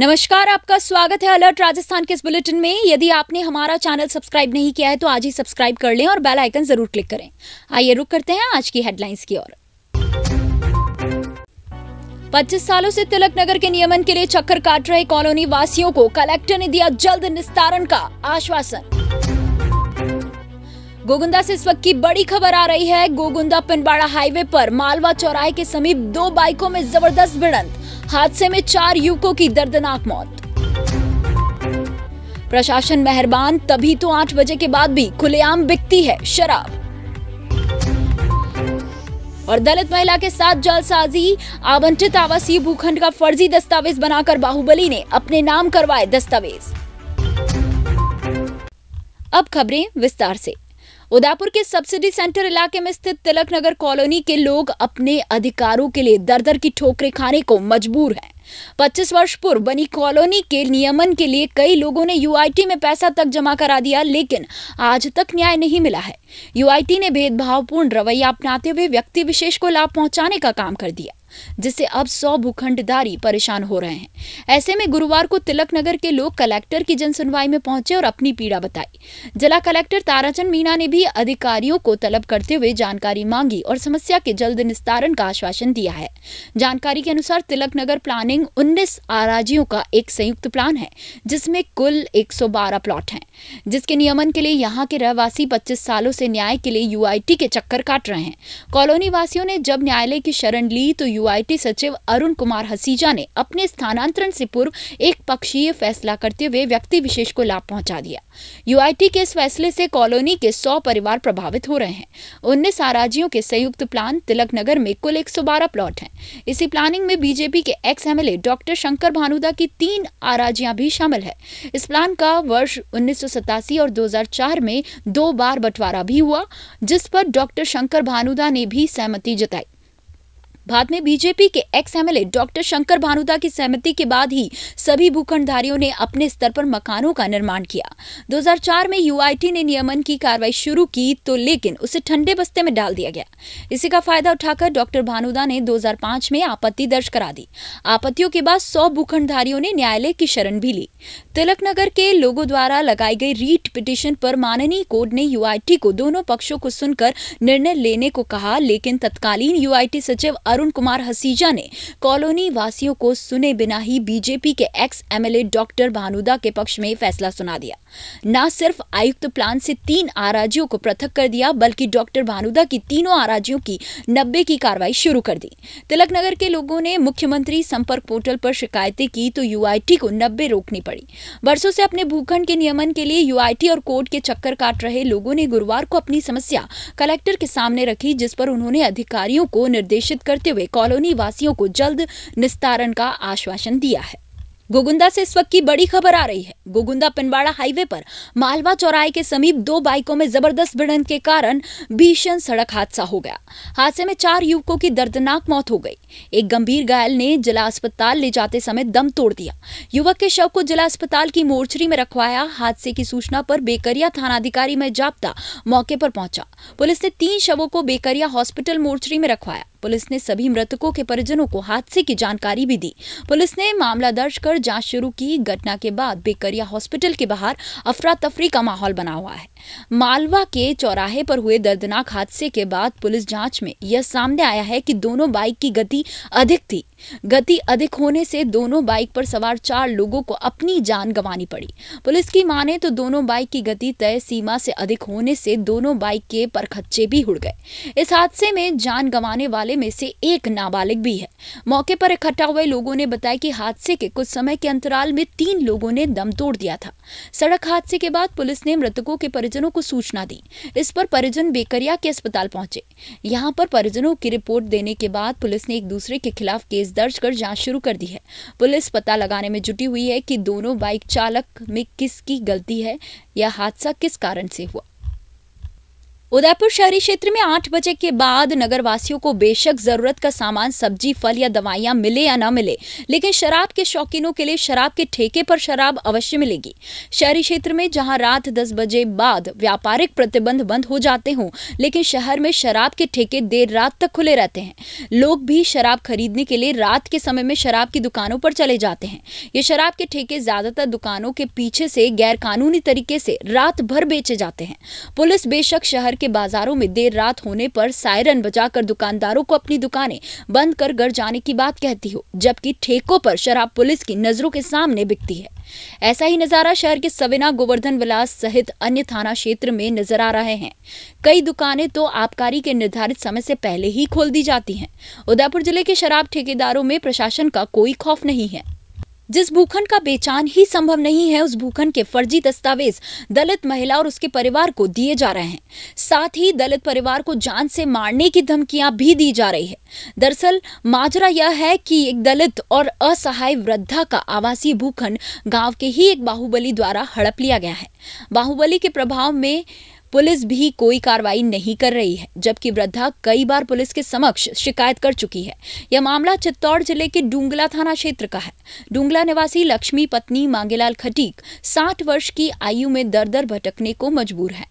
नमस्कार आपका स्वागत है अलर्ट राजस्थान के इस बुलेटिन में यदि आपने हमारा चैनल सब्सक्राइब नहीं किया है तो आज ही सब्सक्राइब कर लें और बेल आइकन जरूर क्लिक करें आइए रुक करते हैं आज की हेडलाइंस की ओर 25 सालों से तिलक नगर के नियमन के लिए चक्कर काट रहे कॉलोनी वासियों को कलेक्टर ने दिया जल्द निस्तारण का आश्वासन गोगुंदा से इस वक्त की बड़ी खबर आ रही है गोगुंदा पिनबाड़ा हाईवे पर मालवा चौराहे के समीप दो बाइकों में जबरदस्त भिड़ंत हादसे में चार युवकों की दर्दनाक मौत प्रशासन मेहरबान तभी तो आठ बजे के बाद भी खुलेआम बिकती है शराब और दलित महिला के साथ जालसाजी आवंटित आवासीय भूखंड का फर्जी दस्तावेज बनाकर बाहुबली ने अपने नाम करवाए दस्तावेज अब खबरें विस्तार से उदयपुर के सब्सिडी सेंटर इलाके में स्थित तिलक नगर कॉलोनी के लोग अपने अधिकारों के लिए दर दर की ठोकरें खाने को मजबूर हैं 25 वर्ष पूर्व बनी कॉलोनी के नियमन के लिए कई लोगों ने यूआईटी में पैसा तक जमा करा दिया लेकिन आज तक न्याय नहीं मिला है यूआईटी ने भेदभावपूर्ण रवैया अपनाते हुए व्यक्ति विशेष को लाभ पहुंचाने का काम कर दिया जिससे अब सौ भूखंडधारी परेशान हो रहे हैं ऐसे में गुरुवार को तिलक नगर के लोग कलेक्टर की जनसुनवाई में पहुंचे और अपनी पीड़ा बताई जिला कलेक्टर ताराचंद मीणा ने भी अधिकारियों को तलब करते हुए जानकारी मांगी और समस्या के जल्द निस्तारण का आश्वासन दिया है जानकारी के अनुसार तिलक नगर प्लानिंग उन्नीस आराजियों का एक संयुक्त प्लान है जिसमें कुल एक प्लॉट हैं जिसके नियमन के लिए यहाँ के रहवासी 25 सालों से न्याय के लिए यूआईटी के चक्कर काट रहे हैं कॉलोनी वासियों ने जब न्यायालय की शरण ली तो यू यूआईटी सचिव अरुण कुमार हसीजा ने अपने स्थानांतरण से पूर्व एक पक्षीय फैसला करते हुए व्यक्ति विशेष को लाभ पहुंचा दिया यूआईटी के इस फैसले से कॉलोनी के 100 परिवार प्रभावित हो रहे हैं उन्नीस आराजियों के संयुक्त प्लान तिलक नगर में कुल एक प्लॉट है इसी प्लानिंग में बीजेपी के ex M L Shankar Bhanuda की तीन आराजियां भी शामिल है इस प्लान का वर्ष उन्नीस और दो में दो बार बंटवारा भी हुआ जिस पर डॉक्टर शंकर भानुदा ने भी सहमति जताई बाद में बीजेपी के ex MLA doctor Shankar Bhanuda की सहमति के बाद ही सभी भूखंडधारियों ने अपने स्तर पर मकानों का निर्माण किया 2004 में यूआईटी ने नियमन की कार्रवाई शुरू की तो लेकिन उसे ठंडे बस्ते में डाल दिया गया इसी का फायदा उठाकर डॉक्टर भानुदा ने 2005 में आपत्ति दर्ज करा दी आपत्तियों के बाद सौ भूखंडधारियों ने न्यायालय की शरण भी ली तिलकनगर के लोगों द्वारा लगाई गई रीट पिटिशन पर माननीय कोर्ट ने यूआईटी को दोनों पक्षों को सुनकर निर्णय लेने को कहा लेकिन तत्कालीन यूआईटी सचिव अरुण कुमार हसीजा ने कॉलोनी वासियों को सुने बिना ही बीजेपी के एक्स एमएलए डॉक्टर भानुदा के पक्ष में फैसला सुना दिया न सिर्फ आयुक्त प्लान से तीन आराजियों को पृथक कर दिया बल्कि डॉक्टर भानुदा की तीनों आराजियों की नब्बे की कार्रवाई शुरू कर दी तिलकनगर के लोगों ने मुख्यमंत्री संपर्क पोर्टल पर शिकायतें की तो यूआईटी को नब्बे रोकनी पड़ी बरसों से अपने भूखंड के नियमन के लिए यूआईटी और कोर्ट के चक्कर काट रहे लोगों ने गुरुवार को अपनी समस्या कलेक्टर के सामने रखी जिस पर उन्होंने अधिकारियों को निर्देशित करते करते हुए कॉलोनी वासियों को जल्द निस्तारण का आश्वासन दिया है गोगुंदा से इस वक्त की बड़ी खबर आ रही है गोगुंदा पिनवाड़ा हाईवे पर मालवा चौराहे के समीप दो बाइकों में जबरदस्त भिड़न के कारण भीषण सड़क हादसा हो गया हादसे में चार युवकों की दर्दनाक मौत हो गई एक गंभीर घायल ने जिला अस्पताल ले जाते समय दम तोड़ दिया युवक के शव को जिला अस्पताल की मोर्चरी में रखवाया हादसे की सूचना पर बेकरिया थानाधिकारी में जाप्ता मौके पर पहुंचा पुलिस ने तीन शवों को बेकरिया हॉस्पिटल मोर्चरी में रखवाया पुलिस ने सभी मृतकों के परिजनों को हादसे की जानकारी भी दी पुलिस ने मामला दर्ज कर जांच शुरू की घटना के बाद बेकरिया हॉस्पिटल के बाहर अफरा तफरी का माहौल बना हुआ है मालवा के चौराहे पर हुए दर्दनाक हादसे के बाद पुलिस जांच में यह सामने आया है कि दोनों बाइक की गति अधिक थी गति अधिक होने से दोनों बाइक पर सवार चार लोगों को अपनी जान गंवानी पड़ी पुलिस की माने तो दोनों बाइक की गति तय सीमा से अधिक होने से दोनों बाइक के परखच्चे भी उड़ गए इस हादसे में जान गंवाने वाले में से एक नाबालिग भी है मौके पर इकट्ठा हुए लोगों ने बताया कि हादसे के कुछ समय के अंतराल में तीन लोगों ने दम तोड़ दिया था सड़क हादसे के बाद पुलिस ने मृतकों के परिजनों को सूचना दी इस पर परिजन बेकरिया के अस्पताल पहुंचे यहाँ पर परिजनों की रिपोर्ट देने के बाद पुलिस ने एक दूसरे के खिलाफ केस केस दर्ज कर जांच शुरू कर दी है पुलिस पता लगाने में जुटी हुई है कि दोनों बाइक चालक में किसकी गलती है या हादसा किस कारण से हुआ उदयपुर शहरी क्षेत्र में आठ बजे के बाद नगर वासियों को बेशक जरूरत का सामान सब्जी फल या दवाइयां मिले या न मिले लेकिन शराब के शौकीनों के लिए शराब के ठेके पर शराब अवश्य मिलेगी शहरी क्षेत्र में जहां रात 10 बजे बाद व्यापारिक प्रतिबंध बंद हो जाते हों लेकिन शहर में शराब के ठेके देर रात तक खुले रहते हैं लोग भी शराब खरीदने के लिए रात के समय में शराब की दुकानों पर चले जाते हैं ये शराब के ठेके ज्यादातर दुकानों के पीछे से गैर तरीके से रात भर बेचे जाते हैं पुलिस बेशक शहर के बाजारों में देर रात होने पर सायरन बजाकर दुकानदारों को अपनी दुकानें बंद कर घर जाने की बात कहती हो जबकि ठेकों पर शराब पुलिस की नजरों के सामने बिकती है ऐसा ही नजारा शहर के सविना गोवर्धन विलास सहित अन्य थाना क्षेत्र में नजर आ रहे हैं कई दुकानें तो आबकारी के निर्धारित समय से पहले ही खोल दी जाती हैं उदयपुर जिले के शराब ठेकेदारों में प्रशासन का कोई खौफ नहीं है जिस भूखंड का बेचान ही संभव नहीं है उस भूखंड के फर्जी दस्तावेज दलित महिला और उसके परिवार को दिए जा रहे हैं साथ ही दलित परिवार को जान से मारने की धमकियां भी दी जा रही है दरअसल माजरा यह है कि एक दलित और असहाय वृद्धा का आवासीय भूखंड गांव के ही एक बाहुबली द्वारा हड़प लिया गया है बाहुबली के प्रभाव में पुलिस भी कोई कार्रवाई नहीं कर रही है जबकि वृद्धा कई बार पुलिस के समक्ष शिकायत कर चुकी है यह मामला चित्तौड़ जिले के डूंगला थाना क्षेत्र का है डूंगला निवासी लक्ष्मी पत्नी मांगेलाल खटीक साठ वर्ष की आयु में दर दर भटकने को मजबूर है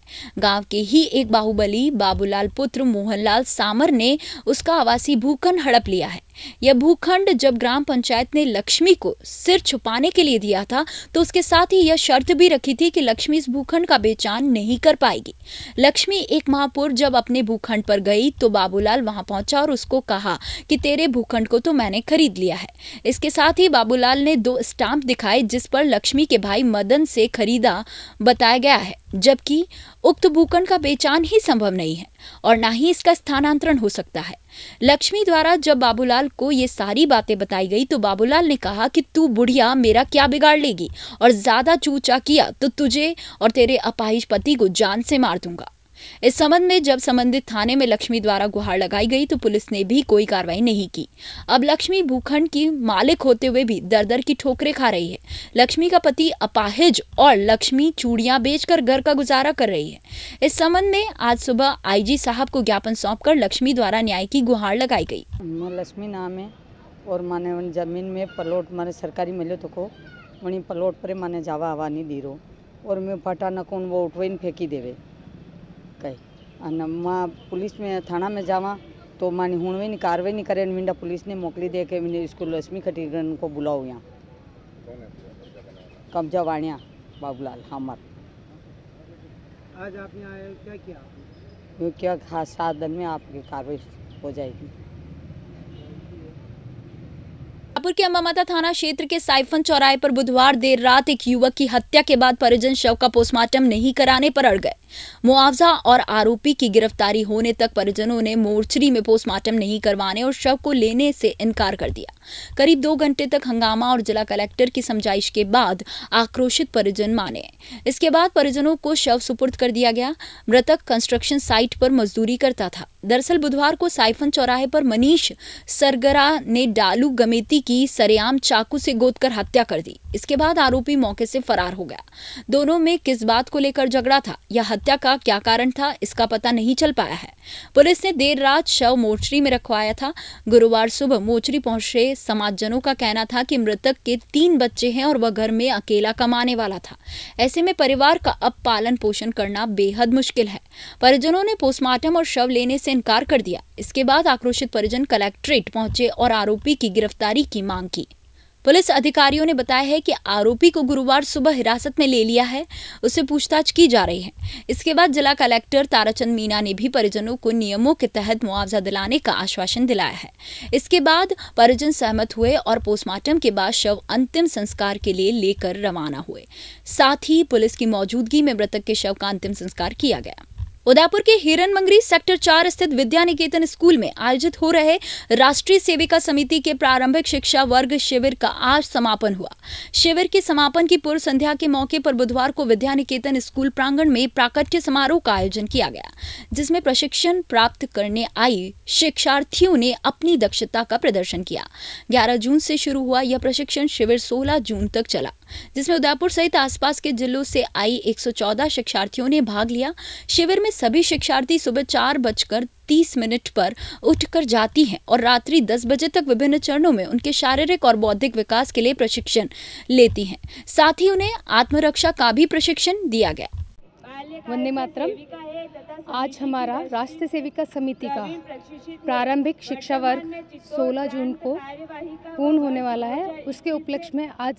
गांव के ही एक बाहुबली बाबूलाल पुत्र मोहनलाल सामर ने उसका आवासीय भूखन हड़प लिया है यह भूखंड जब ग्राम पंचायत ने लक्ष्मी को सिर छुपाने के लिए दिया था तो उसके साथ ही यह शर्त भी रखी थी कि लक्ष्मी इस भूखंड का बेचान नहीं कर पाएगी लक्ष्मी एक महापुर जब अपने भूखंड पर गई तो बाबूलाल वहां पहुंचा और उसको कहा कि तेरे भूखंड को तो मैंने खरीद लिया है इसके साथ ही बाबूलाल ने दो स्टाम्प दिखाए जिस पर लक्ष्मी के भाई मदन से खरीदा बताया गया है जबकि उक्त भूखंड का बेचान ही संभव नहीं है और ना ही इसका स्थानांतरण हो सकता है लक्ष्मी द्वारा जब बाबूलाल को ये सारी बातें बताई गई तो बाबूलाल ने कहा कि तू बुढ़िया मेरा क्या बिगाड़ लेगी और ज्यादा चूचा किया तो तुझे और तेरे अपाहिज पति को जान से मार दूंगा इस संबंध में जब संबंधित थाने में लक्ष्मी द्वारा गुहार लगाई गई तो पुलिस ने भी कोई कार्रवाई नहीं की अब लक्ष्मी भूखंड की मालिक होते हुए भी दर दर की ठोकरे खा रही है लक्ष्मी का पति अपाहिज और लक्ष्मी चूड़ियां बेचकर घर का गुजारा कर रही है इस संबंध में आज सुबह आईजी साहब को ज्ञापन सौंप लक्ष्मी द्वारा न्याय की गुहार लगाई गई लक्ष्मी नाम है और माने जमीन में पलोट माने सरकारी मिले तो को वहीं पलोट पर माने जावा हवा नहीं दीरो और मैं फटा न कौन वो उठवाइन फेंकी देवे कही माँ पुलिस में थाना में जावा तो मान हूँ नहीं कार्रवाई नहीं करे मिंडा पुलिस ने मोकली दे के मैंने स्कूल रश्मि खटीगन को बुलाओ यहाँ कब्जा वाणिया बाबूलाल हमर आज आपने आया क्या किया क्या सात दिन में आपकी कार्रवाई हो जाएगी जयपुर के अम्बामाता थाना क्षेत्र के साइफन चौराहे पर बुधवार देर रात एक युवक की हत्या के बाद परिजन शव का पोस्टमार्टम नहीं कराने पर अड़ गए मुआवजा और आरोपी की गिरफ्तारी होने तक परिजनों ने मोर्चरी में पोस्टमार्टम नहीं करवाने और शव को लेने से इनकार कर दिया करीब दो घंटे तक हंगामा और जिला कलेक्टर की समझाइश के बाद आक्रोशित परिजन माने इसके बाद परिजनों को शव सुपुर्द कर दिया गया मृतक कंस्ट्रक्शन साइट पर मजदूरी करता था दरअसल बुधवार को साइफन चौराहे पर मनीष सरगरा ने डालू गमेती की सरेआम चाकू से कर हत्या कर दी इसके बाद आरोपी मौके से फरार हो गया दोनों में किस बात को लेकर झगड़ा था या हत्या का क्या कारण था इसका पता नहीं चल पाया है पुलिस ने देर रात शव मोर्चरी में रखवाया था गुरुवार सुबह मोर्चरी पहुंचे समाजजनों का कहना था कि मृतक के तीन बच्चे हैं और वह घर में अकेला कमाने वाला था ऐसे में परिवार का अब पालन पोषण करना बेहद मुश्किल है परिजनों ने पोस्टमार्टम और शव लेने से इनकार कर दिया इसके बाद आक्रोशित परिजन कलेक्ट्रेट पहुंचे और आरोपी की गिरफ्तारी की की मांग की पुलिस अधिकारियों ने बताया है कि आरोपी को गुरुवार सुबह हिरासत में ले लिया है उससे पूछताछ की जा रही है इसके बाद जिला कलेक्टर ताराचंद मीना ने भी परिजनों को नियमों के तहत मुआवजा दिलाने का आश्वासन दिलाया है इसके बाद परिजन सहमत हुए और पोस्टमार्टम के बाद शव अंतिम संस्कार के लिए लेकर रवाना हुए साथ ही पुलिस की मौजूदगी में मृतक के शव का अंतिम संस्कार किया गया उदयपुर के हिरन मंगरी सेक्टर चार स्थित विद्या निकेतन स्कूल में आयोजित हो रहे राष्ट्रीय सेविका समिति के प्रारंभिक शिक्षा वर्ग शिविर का आज समापन हुआ शिविर के समापन की पूर्व संध्या के मौके पर बुधवार को विद्या निकेतन स्कूल प्रांगण में प्राकट्य समारोह का आयोजन किया गया जिसमें प्रशिक्षण प्राप्त करने आई शिक्षार्थियों ने अपनी दक्षता का प्रदर्शन किया ग्यारह जून से शुरू हुआ यह प्रशिक्षण शिविर सोलह जून तक चला जिसमें उदयपुर सहित आसपास के जिलों से आई 114 शिक्षार्थियों ने भाग लिया शिविर में सभी शिक्षार्थी सुबह चार बजकर तीस मिनट पर उठकर जाती हैं और रात्रि दस बजे तक विभिन्न चरणों में उनके शारीरिक और बौद्धिक विकास के लिए प्रशिक्षण लेती हैं साथ ही उन्हें आत्मरक्षा का भी प्रशिक्षण दिया गया वंदे मातरम आज हमारा राष्ट्र सेविका समिति का प्रारंभिक शिक्षा वर्ग 16 जून को पूर्ण होने वाला है उसके उपलक्ष्य में आज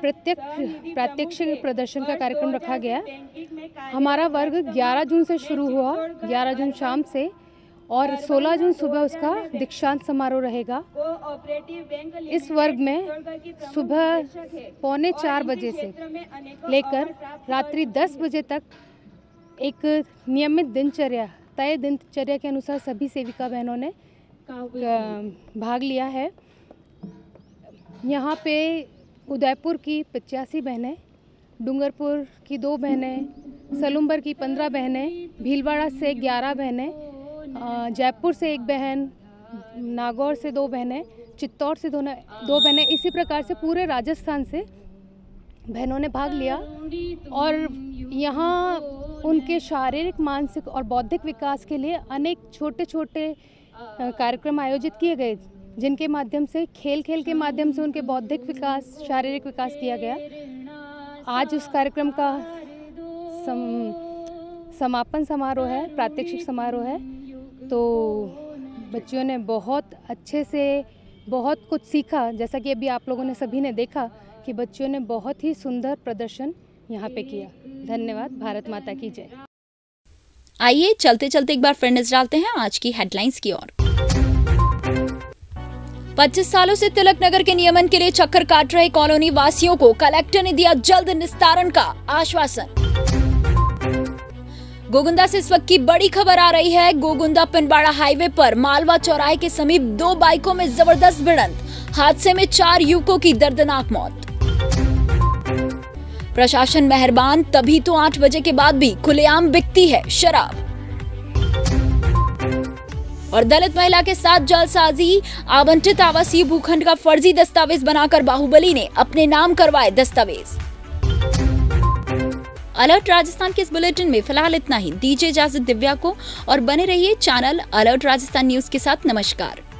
प्रत्यक्ष प्रत्यक्ष प्रदर्शन का कार्यक्रम रखा गया हमारा वर्ग 11 जून से शुरू हुआ 11 जून शाम से और 16 जून सुबह उसका दीक्षांत समारोह रहेगा इस वर्ग में सुबह पौने चार बजे से लेकर रात्रि 10 बजे तक एक नियमित दिनचर्या तय दिनचर्या के अनुसार सभी सेविका बहनों ने भाग लिया है यहाँ पे उदयपुर की पचासी बहनें डूंगरपुर की दो बहनें सलुम्बर की पंद्रह बहनें भीलवाड़ा से ग्यारह बहनें जयपुर से एक बहन नागौर से दो बहनें चित्तौड़ से दोनों दो बहनें इसी प्रकार से पूरे राजस्थान से बहनों ने भाग लिया और यहाँ उनके शारीरिक मानसिक और बौद्धिक विकास के लिए अनेक छोटे छोटे कार्यक्रम आयोजित किए गए जिनके माध्यम से खेल खेल के माध्यम से उनके बौद्धिक विकास शारीरिक विकास किया गया आज उस कार्यक्रम का सम, समापन समारोह है प्रात्यक्षिक समारोह है तो बच्चियों ने बहुत अच्छे से बहुत कुछ सीखा जैसा कि अभी आप लोगों ने सभी ने देखा कि बच्चियों ने बहुत ही सुंदर प्रदर्शन यहाँ पे किया धन्यवाद भारत माता की जय आइए चलते चलते एक बार फिर नजर डालते हैं आज की हेडलाइंस की ओर 25 सालों से तिलक नगर के नियमन के लिए चक्कर काट रहे कॉलोनी वासियों को कलेक्टर ने दिया जल्द निस्तारण का आश्वासन गोगुंदा से इस वक्त की बड़ी खबर आ रही है गोगुंदा पिनबाड़ा हाईवे पर मालवा चौराहे के समीप दो बाइकों में जबरदस्त भिड़ंत हादसे में चार युवकों की दर्दनाक मौत प्रशासन मेहरबान तभी तो आठ बजे के बाद भी खुलेआम बिकती है शराब और दलित महिला के साथ जालसाजी आवंटित आवासीय भूखंड का फर्जी दस्तावेज बनाकर बाहुबली ने अपने नाम करवाए दस्तावेज अलर्ट राजस्थान के इस बुलेटिन में फिलहाल इतना ही दीजिए इजाजत दिव्या को और बने रहिए चैनल अलर्ट राजस्थान न्यूज के साथ नमस्कार